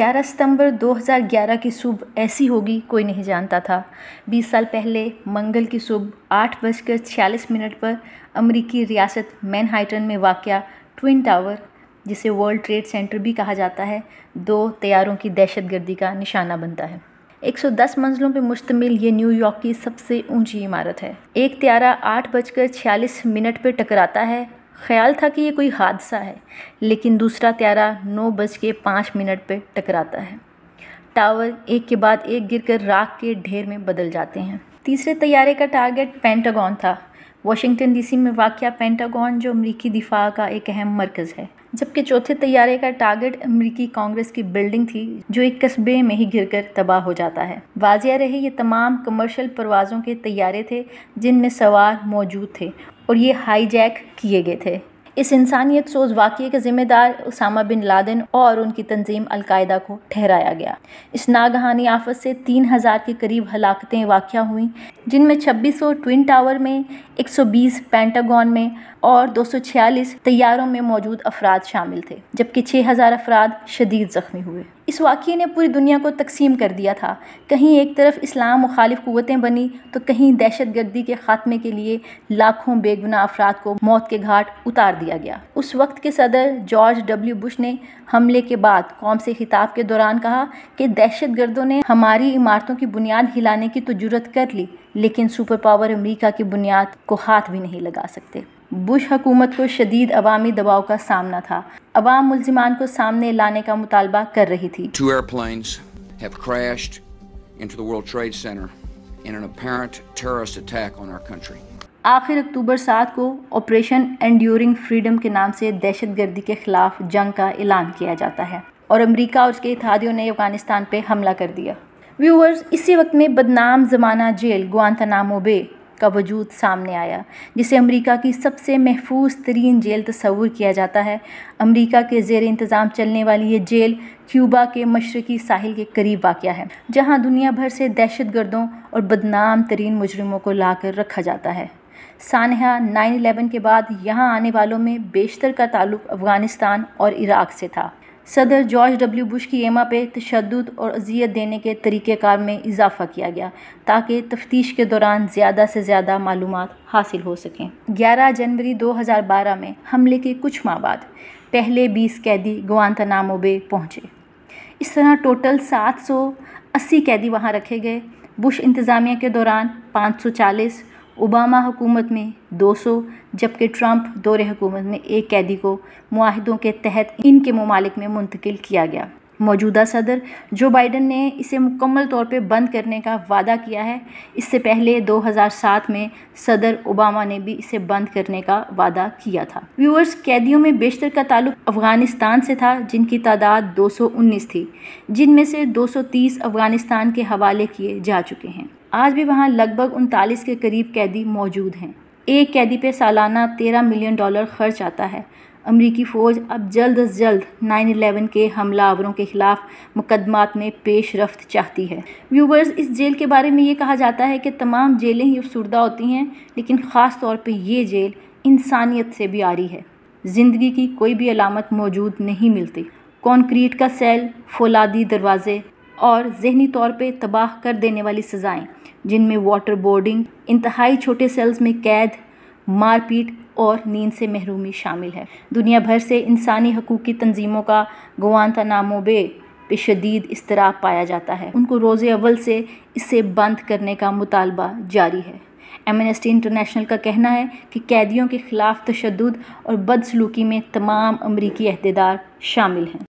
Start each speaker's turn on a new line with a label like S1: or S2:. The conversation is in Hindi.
S1: 11 सितंबर 2011 की सुबह ऐसी होगी कोई नहीं जानता था 20 साल पहले मंगल की सुबह आठ बजकर छियालीस मिनट पर अमेरिकी रियासत मैनहाइटन में वाक़ ट्विन टावर जिसे वर्ल्ड ट्रेड सेंटर भी कहा जाता है दो तैयारों की दहशतगर्दी का निशाना बनता है 110 मंजिलों पर मुश्तमिल ये न्यूयॉर्क की सबसे ऊंची इमारत है एक त्यारा आठ बजकर छियालीस मिनट पर टकराता है ख्याल था कि ये कोई हादसा है लेकिन दूसरा त्यारा नौ बज के पाँच मिनट पर टकराता है टावर एक के बाद एक गिरकर राख के ढेर में बदल जाते हैं तीसरे तैयारे का टारगेट पेंटागॉन था वाशिंगटन डीसी में वाक़ पेंटागॉन जो अमरीकी दिफा का एक अहम मरकज़ है जबकि चौथे तैयारे का टारगेट अमरीकी कांग्रेस की बिल्डिंग थी जो एक कस्बे में ही गिरकर तबाह हो जाता है वाजिया रहे ये तमाम कमर्शियल परवाज़ों के तैयारे थे जिनमें सवार मौजूद थे और ये हाईजैक किए गए थे इस इंसानियत सोज वाक़े के ज़िम्मेदार उसामा बिन लादेन और उनकी तंजीम अलकायदा को ठहराया गया इस नागहानी आफत से तीन हज़ार के करीब हलाकतें वाक़ हुई जिनमें छब्बीस सौ ट्विन टावर में एक सौ बीस पैंटागॉन में और दो सौ छियालीस तैयारों में मौजूद अफराद शामिल थे जबकि छः हज़ार अफराद शदीद ज़ख्मी हुए इस वाक़े ने पूरी दुनिया को तकसीम कर दिया था कहीं एक तरफ इस्लाम मुखालिफ क़वतें बनी तो कहीं दहशत गर्दी के ख़ात्मे के लिए लाखों बेगुना अफराद को मौत के घाट उतार दिया गया उस वक्त के सदर जॉर्ज डब्ल्यू बुश ने हमले के बाद कौम से खिताब के दौरान कहा कि दहशत गर्दों ने हमारी इमारतों की बुनियाद हिलाने की तो जरूरत कर ली लेकिन सुपर पावर अमरीका की बुनियाद को हाथ भी नहीं लगा सकते बुश हकूमत को शदीद अवामी दबाव का सामना था अवाम मुलजिमान को सामने लाने का मुतालबा कर रही थी Two airplanes have crashed into the World Trade Center in an apparent terrorist attack on our country. आखिर अक्टूबर सात को ऑपरेशन एंड्यूरिंग फ्रीडम के नाम से दहशत गर्दी के ख़िलाफ़ जंग का ऐलान किया जाता है और अमेरिका और उसके इतिहादियों ने अफगानिस्तान पर हमला कर दिया व्यूअर्स इसी वक्त में बदनाम जमाना जेल गुआंतनामो बे का वजूद सामने आया जिसे अमेरिका की सबसे महफूज तरीन जेल तस्वूर किया जाता है अमेरिका के जेर इंतज़ाम चलने वाली ये जेल क्यूबा के मशरकी साहिल के करीब वाक़ है जहाँ दुनिया भर से दहशत गर्दों और बदनाम तरीन मुजरमों को ला कर रखा जाता है सानहा 9/11 के बाद यहाँ आने वालों में बेशतर का ताल्लुक अफगानिस्तान और इराक से था सदर जॉर्ज डब्ल्यू बुश की एमा पे तशद और अजियत देने के तरीक़ेकार में इजाफा किया गया ताकि तफ्तीश के दौरान ज़्यादा से ज़्यादा मालूम हासिल हो सकें 11 जनवरी 2012 में हमले के कुछ माह बाद पहले 20 कैदी गुआंतनामो बे पहुँचे इस तरह टोटल 780 कैदी वहाँ रखे गए बुश इंतज़ामिया के दौरान 540 ओबामा हुकूमत में 200 जबकि ट्रंप दौरे हुकूमत में एक कैदी को माहदों के तहत इनके ममालिक में मुंतकिल किया गया मौजूदा सदर जो बाइडन ने इसे मुकम्मल तौर पर बंद करने का वादा किया है इससे पहले 2007 में सदर ओबामा ने भी इसे बंद करने का वादा किया था व्यूअर्स कैदियों में बेशतर का ताल्लुक अफगानिस्तान से था जिनकी तादाद 219 थी जिनमें से 230 अफगानिस्तान के हवाले किए जा चुके हैं आज भी वहाँ लगभग उनतालीस के करीब कैदी मौजूद हैं एक कैदी पे सालाना तेरह मिलियन डॉलर खर्च आता है अमरीकी फ़ौज अब जल्द अज जल्द नाइन अलेवन के हमलावरों के ख़िलाफ़ मुकदमात में पेश रफ्त चाहती है व्यूवर्स इस जेल के बारे में ये कहा जाता है कि तमाम जेलें ही अफसरदा होती हैं लेकिन ख़ास तौर पर ये जेल इंसानियत से भी आ रही है ज़िंदगी की कोई भी अलामत मौजूद नहीं मिलती कॉन्क्रीट का सेल फौलादी दरवाज़े और जहनी तौर पर तबाह कर देने वाली सज़ाएँ जिनमें वाटर बोर्डिंग इंतहाई छोटे सेल्स में कैद मारपीट और नींद से महरूमी शामिल है दुनिया भर से इंसानी हकूक़ की तनजीमों का गवानता नामों बे पे शदीद इसतराब पाया जाता है उनको रोज़ अव्वल से इसे बंद करने का मुतालबा जारी है टी इंटरनेशनल का कहना है कि कैदियों के ख़िलाफ़ तशद और बदसलूकी में तमाम अमरीकी अहदेदार शामिल हैं